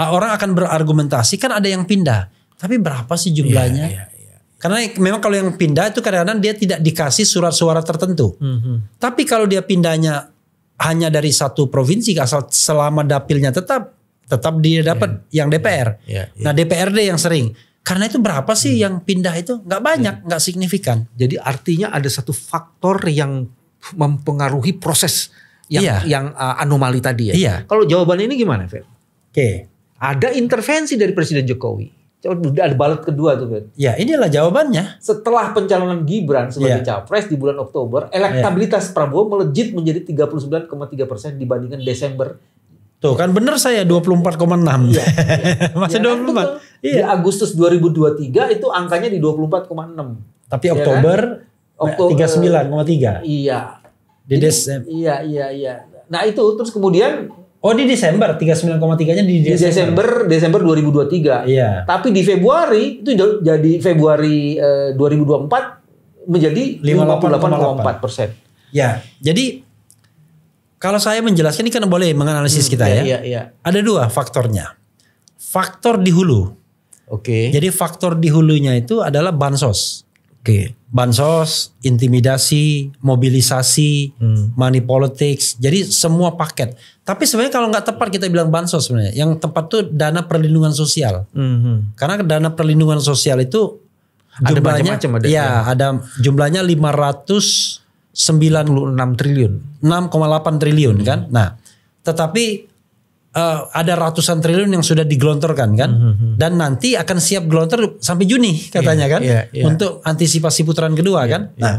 Orang akan berargumentasi kan ada yang pindah. Tapi berapa sih jumlahnya? Yeah, yeah. Iya. Karena memang kalau yang pindah itu kadang-kadang dia tidak dikasih surat-suara tertentu. Mm -hmm. Tapi kalau dia pindahnya hanya dari satu provinsi asal selama dapilnya tetap tetap dia dapat yeah. yang iya. DPR. Yeah. Yeah. Yeah. Nah DPRD iya. yang sering. Karena itu berapa sih hmm. yang pindah itu? Gak banyak, hmm. nggak signifikan. Jadi artinya ada satu faktor yang mempengaruhi proses yang iya. yang uh, anomali tadi ya. Iya. Kalau jawaban ini gimana, Fer? Oke, okay. ada intervensi dari Presiden Jokowi. Oh, udah ada balut kedua tuh Ben. Ya inilah jawabannya. Setelah pencalonan Gibran sebagai ya. capres di bulan Oktober, elektabilitas ya. Prabowo melejit menjadi 39,3 persen dibandingkan Desember Tuh kan bener saya 24,6. Iya. [laughs] Iya. ya. Masih ya, 24. Kan, iya. Di Agustus 2023 itu angkanya di 24,6. Tapi Oktober ya kan? Oktober 39,3. Nah, iya. Di Desember. Iya, iya, iya. Nah, itu terus kemudian Oh di Desember 39,3-nya di Desember. Di Desember Desember 2023. Iya. Tapi di Februari itu jadi Februari eh, 2024 menjadi 58,4 persen. Ya. Jadi kalau saya menjelaskan ini kan boleh menganalisis hmm, kita iya, ya. Iya, iya. Ada dua faktornya. Faktor di hulu. Oke. Okay. Jadi faktor di hulunya itu adalah bansos. Oke. Okay bansos, intimidasi, mobilisasi, hmm. money politics. Jadi semua paket. Tapi sebenarnya kalau nggak tepat kita bilang bansos sebenarnya. Yang tepat tuh dana perlindungan sosial. Hmm. Karena dana perlindungan sosial itu ada jumlahnya macam ada. Iya, ya, ada jumlahnya 596 triliun. 6,8 triliun hmm. kan. Nah, tetapi uh, ada ratusan triliun yang sudah digelontorkan kan mm-hmm. dan nanti akan siap gelontor sampai Juni iya, katanya yeah, kan yeah, yeah. untuk antisipasi putaran kedua yeah, kan yeah. nah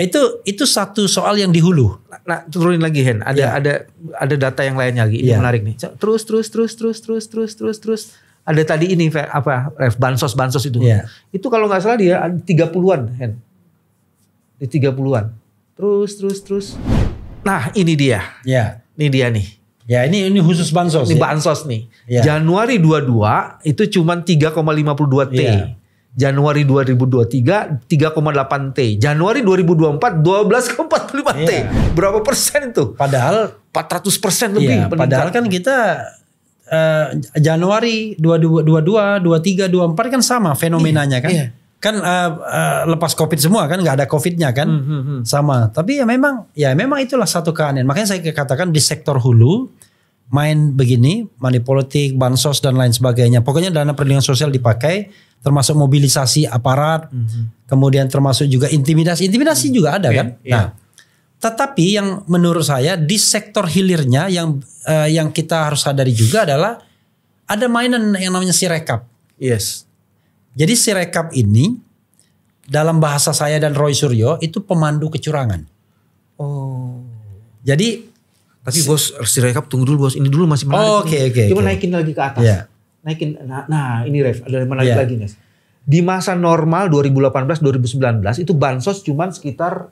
itu itu satu soal yang dihulu. nah, nah turunin lagi Hen ada yeah. ada ada data yang lainnya lagi ini yeah. menarik nih terus terus terus terus terus terus terus terus ada tadi ini apa ref bansos bansos itu yeah. itu kalau nggak salah dia tiga puluhan, an Hen di 30-an terus terus terus nah ini dia ya yeah. ini dia nih Ya ini ini khusus bansos. Ini ya? bansos nih. Ya. Januari 22 itu cuman 3,52 T. Ya. Januari 2023 3,8 T. Januari 2024 12,45 ya. T. Iya. Berapa persen itu? Padahal 400 persen lebih. Ya, padahal kan kita uh, Januari 22, 22, 23, 24 kan sama fenomenanya ya. kan. Ya kan uh, uh, lepas covid semua kan nggak ada covidnya kan hmm, hmm, hmm. sama tapi ya memang ya memang itulah satu keanehan makanya saya katakan di sektor hulu main begini money politik bansos dan lain sebagainya pokoknya dana perlindungan sosial dipakai termasuk mobilisasi aparat hmm. hmm. kemudian termasuk juga intimidasi intimidasi hmm. juga ada okay, iya, kan yeah. nah tetapi yang menurut saya di sektor hilirnya yang uh, yang kita harus sadari juga adalah ada mainan yang namanya sirekap yes jadi si rekap ini dalam bahasa saya dan Roy Suryo itu pemandu kecurangan. Oh. Jadi tapi si, bos sirekap tunggu dulu bos ini dulu masih menarik. Oh, oke oh, oke. Okay, okay, Cuma okay. naikin lagi ke atas. Yeah. Naikin nah, nah ini Ref ada menarik yeah. lagi nih. Di masa normal 2018 2019 itu bansos cuman sekitar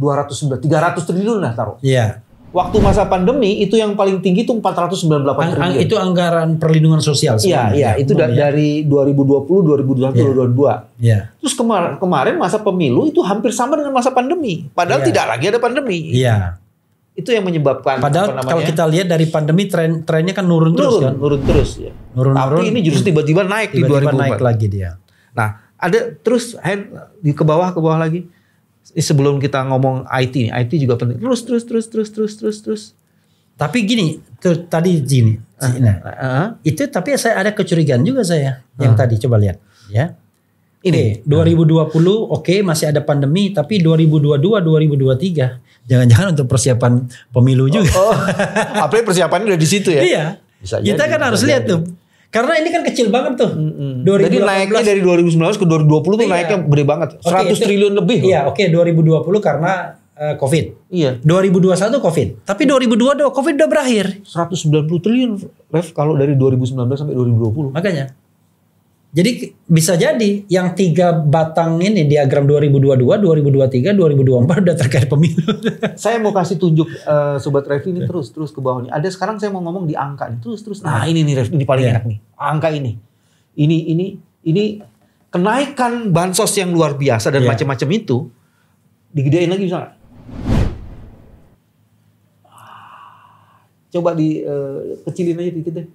200 300 triliun lah taruh. Iya. Yeah. Waktu masa pandemi itu yang paling tinggi itu 498 An triliun. Itu anggaran perlindungan sosial Iya, iya, ya, itu da ya. dari 2020, 2021, yeah. 2022. Ya. Terus kemar kemarin masa pemilu itu hampir sama dengan masa pandemi, padahal ya. tidak lagi ada pandemi. Iya. Itu yang menyebabkan Padahal kalau kita lihat dari pandemi tren trennya kan nurun, nurun terus kan. Nurun terus ya. Nurun, Tapi nurun, ini justru tiba-tiba naik tiba -tiba di Tiba-tiba naik lagi dia. Nah, ada terus hand di ke bawah ke bawah lagi Eh, sebelum kita ngomong IT, IT juga penting. Terus terus terus terus terus terus terus. Tapi gini, tuh, tadi gini, ah, nah, uh, uh, itu tapi saya ada kecurigaan juga saya uh, yang tadi coba lihat, ya. Ini okay, 2020 oke okay, masih ada pandemi tapi 2022 2023 jangan-jangan untuk persiapan pemilu oh, juga. Oh, oh. Apalagi persiapannya udah di situ ya. Iya. Bisa kita jadi, kan harus lihat tuh karena ini kan kecil banget tuh. Mm-hmm. Jadi naiknya dari 2019 ke 2020 tuh iya. naiknya gede banget. 100 okay, itu, triliun lebih. Iya, oke okay, 2020 karena uh, COVID. Iya. 2021 COVID. Tapi 2022 COVID udah berakhir. 190 triliun, Ref, kalau dari 2019 sampai 2020. Makanya. Jadi bisa jadi yang tiga batang ini diagram 2022, 2023, 2024 udah terkait pemilu. [laughs] saya mau kasih tunjuk uh, sobat Revi ini terus terus ke bawah nih. Ada sekarang saya mau ngomong di angka nih terus terus. Nah, nah ini nih Revi ini paling yeah. enak nih angka ini. Ini ini ini kenaikan bansos yang luar biasa dan yeah. macam-macam itu digedein lagi misalnya. Ah, coba dikecilin eh, uh, aja dikit deh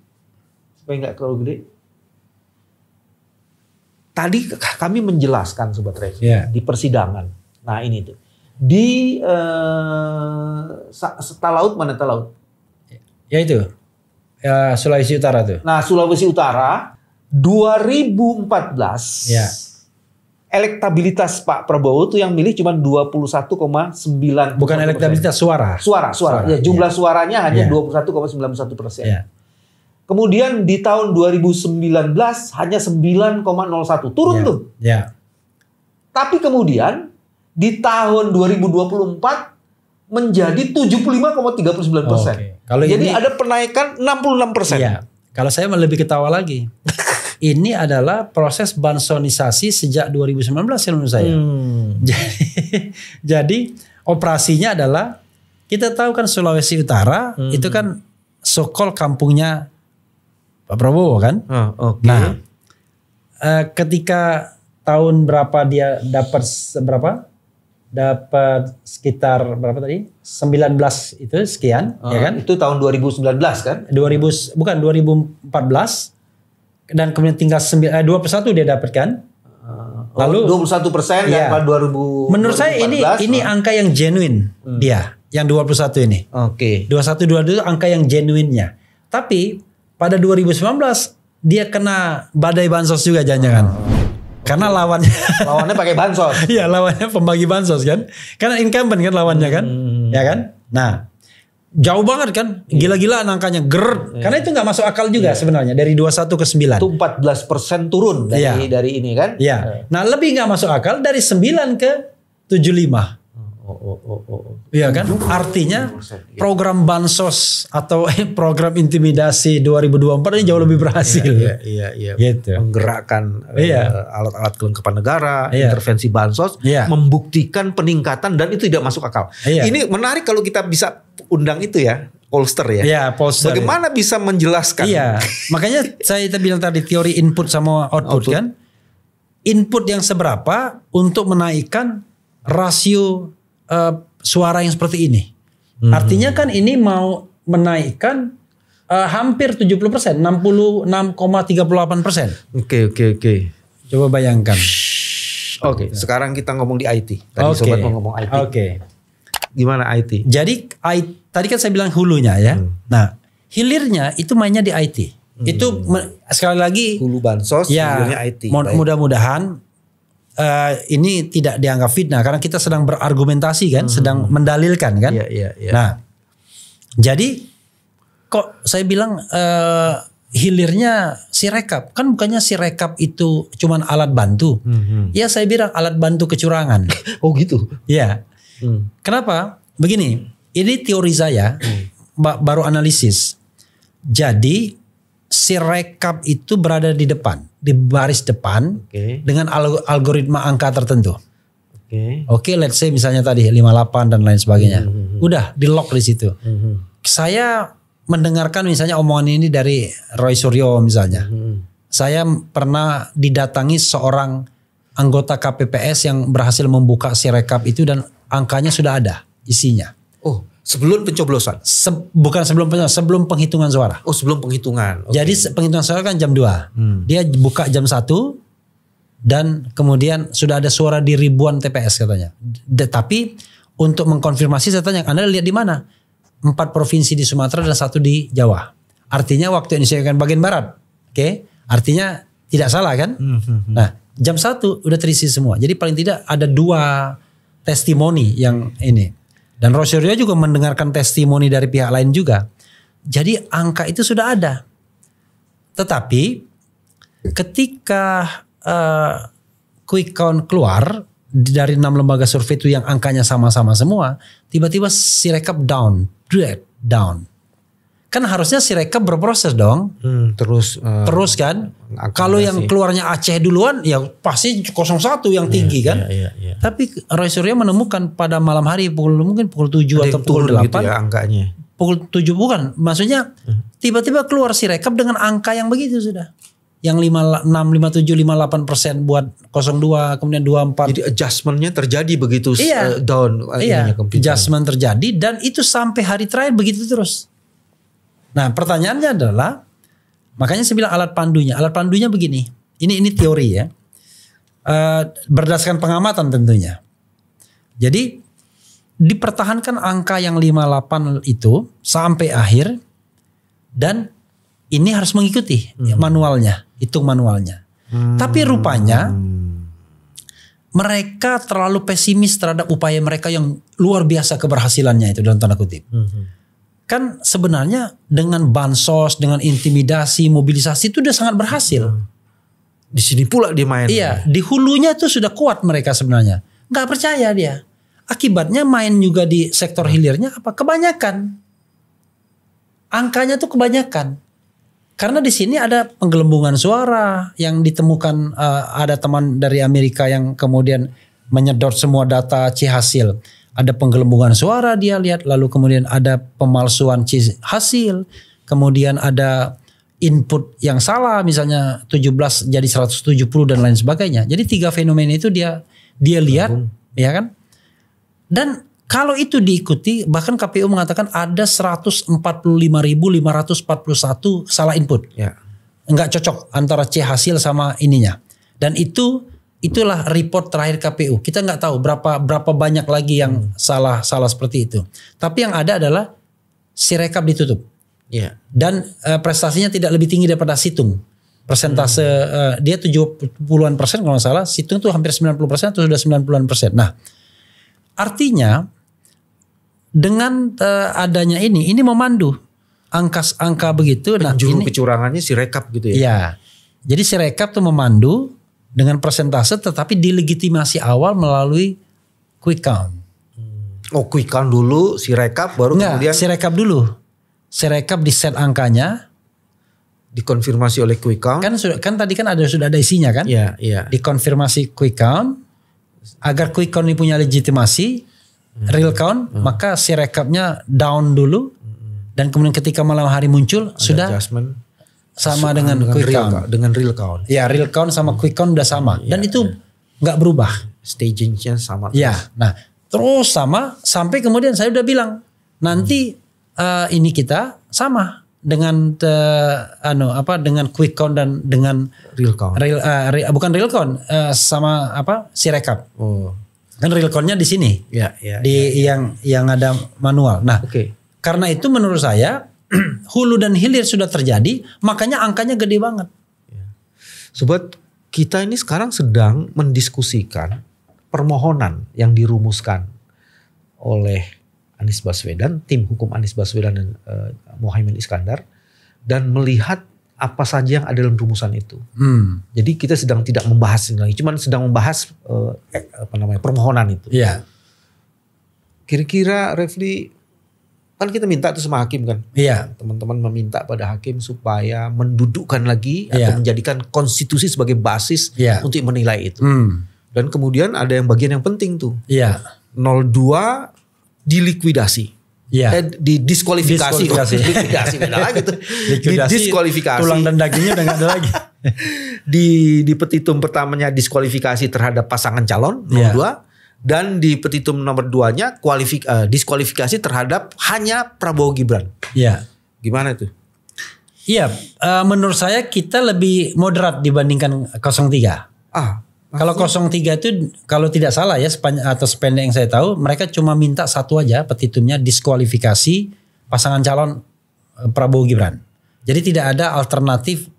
supaya nggak terlalu gede tadi kami menjelaskan sobat Revi, yeah. di persidangan. Nah ini tuh di uh, eh, setelah laut mana setelah laut? Ya itu ya, Sulawesi Utara tuh. Nah Sulawesi Utara 2014 ya. elektabilitas Pak Prabowo tuh yang milih cuma 21,9 bukan elektabilitas suara. Suara suara, suara. ya jumlah yeah. suaranya hanya yeah. 21,91 persen. Yeah. Kemudian di tahun 2019 hanya 9,01 turun yeah. tuh. Yeah. Tapi kemudian di tahun 2024 menjadi 75,39 persen. Okay. Kalau jadi ini, ada penaikan 66 persen. Iya. Kalau saya lebih ketawa lagi. [laughs] ini adalah proses bansonisasi sejak 2019 menurut saya. Hmm. Jadi, [laughs] jadi operasinya adalah kita tahu kan Sulawesi Utara hmm. itu kan sokol kampungnya Pak Prabowo kan. Oh, ah, okay. Nah, uh, ketika tahun berapa dia dapat berapa? Dapat sekitar berapa tadi? 19 itu sekian, ah, ya kan? Itu tahun 2019 kan? 2000 bukan 2014 dan kemudian tinggal 9, eh, 21 dia dapatkan. kan? Ah, Lalu 21 persen iya. dan 2000 Menurut 2014, saya ini oh. ini ah. angka yang genuine hmm. dia yang 21 ini. Oke. Okay. 21 22 angka yang genuinnya. Tapi pada 2019 dia kena badai bansos juga jangan-jangan. Karena lawannya [laughs] lawannya pakai bansos. Iya, lawannya pembagi bansos kan. Karena incumbent kan lawannya kan. Hmm. Ya kan? Nah, jauh banget kan gila gila angkanya ger yeah. karena itu nggak masuk akal juga yeah. sebenarnya dari 21 ke 9 itu 14 persen turun dari yeah. dari ini kan yeah. yeah. nah lebih nggak masuk akal dari 9 ke 75 Oh, oh, oh, oh, oh. Iya kan? Artinya iya. program bansos atau eh, program intimidasi 2024 ini jauh lebih berhasil. Iya, iya, iya. iya. Gitu. Menggerakkan eh, alat iya. alat-alat kelengkapan negara, iya. intervensi bansos, iya. membuktikan peningkatan dan itu tidak masuk akal. Iya. Ini menarik kalau kita bisa undang itu ya. Polster ya. Iya, polster. Bagaimana iya. bisa menjelaskan? Iya. Makanya saya bilang tadi teori input sama output, output kan. Input yang seberapa untuk menaikkan rasio uh, suara yang seperti ini. Hmm. Artinya kan ini mau menaikkan uh, hampir 70 persen, 66,38 persen. Oke okay, oke okay, oke. Okay. Coba bayangkan. Oke, okay. sekarang kita ngomong di IT. Tadi okay. sobat mau ngomong IT. Oke. Okay. Gimana IT? Jadi I, tadi kan saya bilang hulunya ya. Hmm. Nah, hilirnya itu mainnya di IT. Hmm. Itu sekali lagi hulu bansos, ya, IT. Mudah-mudahan uh, ini tidak dianggap fitnah karena kita sedang berargumentasi kan, hmm. sedang mendalilkan kan. Yeah, yeah, yeah. Nah, jadi kok saya bilang uh, hilirnya rekap kan bukannya si rekap itu cuman alat bantu? Hmm. hmm. Ya saya bilang alat bantu kecurangan. [laughs] oh gitu. Ya. Hmm. Kenapa? Begini, ini teori saya hmm. baru analisis. Jadi Si rekap itu berada di depan, di baris depan okay. dengan algoritma angka tertentu. Oke, okay. okay, let's say misalnya tadi 58 dan lain sebagainya. Mm -hmm. Udah di lock di situ. Mm -hmm. Saya mendengarkan misalnya omongan ini dari Roy Suryo misalnya. Mm -hmm. Saya pernah didatangi seorang anggota KPPS yang berhasil membuka si rekap itu dan angkanya sudah ada isinya. Sebelum pencoblosan. Se bukan sebelum pencoblosan, sebelum penghitungan suara. Oh, sebelum penghitungan. Okay. Jadi penghitungan suara kan jam 2. Hmm. Dia buka jam 1 dan kemudian sudah ada suara di ribuan TPS katanya. De tapi untuk mengkonfirmasi saya tanya, Anda lihat di mana? Empat provinsi di Sumatera dan satu di Jawa. Artinya waktu Indonesia kan bagian barat. Oke. Okay? Artinya tidak salah kan? Hmm, hmm, hmm. Nah, jam 1 udah terisi semua. Jadi paling tidak ada dua testimoni yang ini dan Rosario juga mendengarkan testimoni dari pihak lain juga. Jadi angka itu sudah ada. Tetapi ketika uh, quick count keluar dari enam lembaga survei itu yang angkanya sama-sama semua, tiba-tiba si rekap down, dread down kan harusnya si rekap berproses dong. Hmm, terus eh, terus kan. Kalau yang keluarnya Aceh duluan ya pasti 01 yang iya, tinggi yeah, kan. Yeah, yeah, yeah. Tapi Roy Surya menemukan pada malam hari pukul mungkin pukul 7 Ada atau pukul 8 gitu ya angkanya. Pukul 7 bukan, maksudnya hmm. tiba-tiba hmm. keluar si rekap dengan angka yang begitu sudah. Yang 5, 6, 57, 58 persen buat 02, kemudian 24. Jadi adjustmentnya terjadi begitu iya, uh, down. Eh, iya, adjustment terjadi dan itu sampai hari terakhir begitu terus Nah pertanyaannya adalah makanya saya bilang alat pandunya. Alat pandunya begini. Ini ini teori ya. Uh, berdasarkan pengamatan tentunya. Jadi dipertahankan angka yang 58 itu sampai akhir dan ini harus mengikuti hmm. manualnya, hitung manualnya. Hmm. Tapi rupanya mereka terlalu pesimis terhadap upaya mereka yang luar biasa keberhasilannya itu dalam tanda kutip. Hmm. hmm kan sebenarnya dengan bansos, dengan intimidasi, mobilisasi itu udah sangat berhasil. Di sini pula dia main. Iya, di hulunya itu sudah kuat mereka sebenarnya. Gak percaya dia. Akibatnya main juga di sektor hilirnya apa? Kebanyakan. Angkanya tuh kebanyakan. Karena di sini ada penggelembungan suara yang ditemukan uh, ada teman dari Amerika yang kemudian menyedot semua data C hasil ada penggelembungan suara dia lihat, lalu kemudian ada pemalsuan hasil, kemudian ada input yang salah misalnya 17 jadi 170 dan lain sebagainya. Jadi tiga fenomena itu dia dia lihat Lampung. ya kan? Dan kalau itu diikuti bahkan KPU mengatakan ada 145.541 salah input. Ya. Enggak cocok antara C hasil sama ininya. Dan itu itulah report terakhir KPU. Kita nggak tahu berapa berapa banyak lagi yang hmm. salah salah seperti itu. Tapi yang ada adalah Sirekap ditutup. Yeah. Dan uh, prestasinya tidak lebih tinggi daripada Situng. Persentase hmm. uh, dia 70-an persen kalau nggak salah, Situng tuh hampir 90 persen atau sudah 90-an persen. Nah, artinya dengan uh, adanya ini, ini memandu angka-angka begitu. Nah, Penjuru nah, ini, kecurangannya Sirekap gitu ya. Iya. Jadi Sirekap tuh memandu dengan persentase tetapi dilegitimasi awal melalui quick count. Hmm. Oh quick count dulu si rekap baru Nggak, kemudian si rekap dulu. Si rekap di set angkanya dikonfirmasi oleh quick count. Kan sudah kan tadi kan ada sudah ada isinya kan? Iya, iya. Dikonfirmasi quick count agar quick count ini punya legitimasi hmm. real count hmm. maka si rekapnya down dulu hmm. dan kemudian ketika malam hari muncul ada sudah adjustment sama dengan, dengan quick real, count. Dengan real count. Ya real count sama quick count udah sama. Dan iya, itu iya. nggak ya. berubah. Stagingnya sama. Ya. Terus. Nah terus sama sampai kemudian saya udah bilang nanti hmm. uh, ini kita sama dengan uh, apa dengan quick count dan dengan real count. Real, uh, eh, real, bukan real count uh, sama apa si rekap. Oh. Kan real countnya di sini. Ya, ya. Di ya, ya. yang yang ada manual. Nah, okay. karena itu menurut saya [clears throat] hulu dan hilir sudah terjadi, makanya angkanya gede banget. Ya. Sobat, kita ini sekarang sedang mendiskusikan permohonan yang dirumuskan oleh Anies Baswedan, tim hukum Anies Baswedan dan uh, Mohaimin Iskandar, dan melihat apa saja yang ada dalam rumusan itu. Hmm. Jadi kita sedang tidak membahas ini lagi, cuman sedang membahas uh, apa namanya permohonan itu. Iya. Yeah. Kira-kira Refli kan kita minta itu sama hakim kan. Iya. Teman-teman meminta pada hakim supaya mendudukkan lagi iya. atau menjadikan konstitusi sebagai basis iya. untuk menilai itu. Hmm. Dan kemudian ada yang bagian yang penting tuh. Iya. 02 dilikuidasi. Ya. Eh, di Diskualifikasi. diskualifikasi, [laughs] diskualifikasi lagi tuh. [laughs] Tulang dan dagingnya udah gak ada lagi. [laughs] di di petitum pertamanya diskualifikasi terhadap pasangan calon nomor ya dan di petitum nomor 2-nya kualifik uh, diskualifikasi terhadap hanya Prabowo Gibran. Iya. Gimana itu? Iya, uh, menurut saya kita lebih moderat dibandingkan 03. Ah. Kalau 03 itu kalau tidak salah ya atau sependek yang saya tahu mereka cuma minta satu aja petitumnya diskualifikasi pasangan calon eh, Prabowo Gibran. Jadi tidak ada alternatif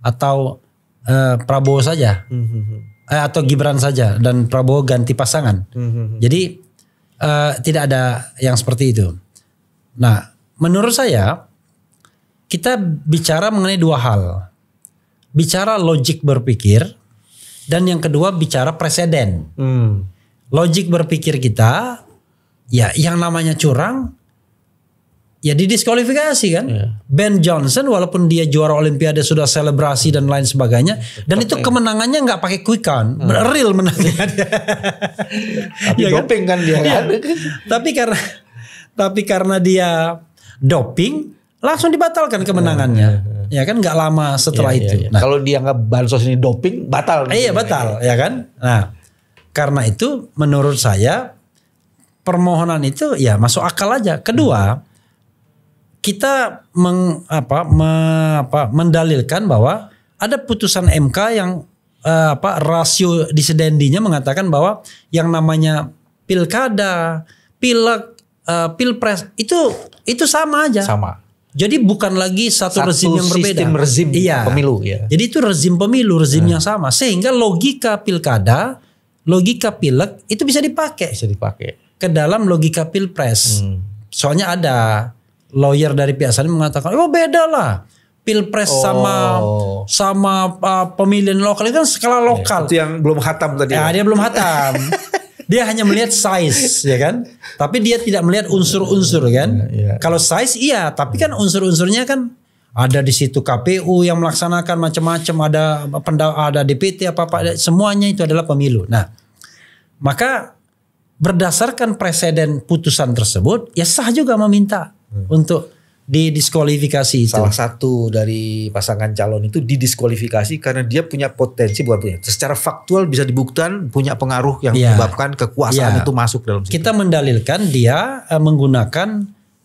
atau uh, Prabowo saja. Mm -hmm, hmm, hmm eh, atau Gibran saja dan Prabowo ganti pasangan. Hmm, hmm, hmm. Jadi eh, tidak ada yang seperti itu. Nah, menurut saya kita bicara mengenai dua hal. Bicara logik berpikir dan yang kedua bicara presiden. Mm. Logik berpikir kita ya yang namanya curang ya didiskualifikasi kan. Yeah. Ben Johnson walaupun dia juara Olimpiade sudah selebrasi dan lain sebagainya dan itu kemenangannya nggak pakai quick count, hmm. real menangnya. [laughs] tapi [laughs] ya kan? doping kan, kan dia. Kan? Iya. tapi karena tapi karena dia doping langsung dibatalkan ah, kemenangannya. Hmm, ya, kan nggak lama setelah yeah, itu. Yeah, yeah. Nah, kalau dia nggak bansos ini doping batal. Eh, iya batal ya. ya kan. Nah karena itu menurut saya permohonan itu ya masuk akal aja. Kedua hmm kita meng, apa, me, apa, mendalilkan bahwa ada putusan MK yang eh, apa rasio disedendinya mengatakan bahwa yang namanya pilkada, pilek, eh, pilpres itu itu sama aja. Sama. Jadi bukan lagi satu, satu rezim yang berbeda. Sistem rezim iya. pemilu ya. Jadi itu rezim pemilu, rezim hmm. yang iya. sama. Sehingga logika pilkada, logika pilek itu bisa dipakai. Bisa dipakai. Ke dalam logika pilpres. Hmm. Soalnya ada lawyer dari pihak sana mengatakan, oh beda lah. Pilpres oh. sama sama uh, pemilihan lokal itu kan skala iya, lokal. Itu yang belum hatam tadi. Ya, ya, dia belum hatam. [laughs] dia hanya melihat size ya kan tapi dia tidak melihat unsur-unsur kan iya, iya. kalau size iya tapi kan unsur-unsurnya kan ada di situ KPU yang melaksanakan macam-macam ada pendaw ada DPT apa apa semuanya itu adalah pemilu nah maka berdasarkan presiden putusan tersebut ya sah juga meminta Hmm. untuk didiskualifikasi salah satu dari pasangan calon itu didiskualifikasi karena dia punya potensi buat punya secara faktual bisa dibuktikan punya pengaruh yang yeah. menyebabkan kekuasaan yeah. itu masuk dalam situ. kita mendalilkan dia eh, menggunakan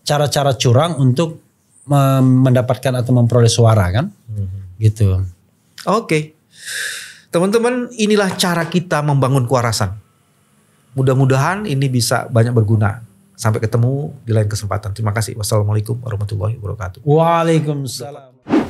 cara-cara curang untuk mendapatkan atau memperoleh suara kan hmm. gitu oke okay. teman-teman inilah cara kita membangun kewarasan mudah-mudahan ini bisa banyak berguna Sampai ketemu di lain kesempatan. Terima kasih. Wassalamualaikum warahmatullahi wabarakatuh. Waalaikumsalam.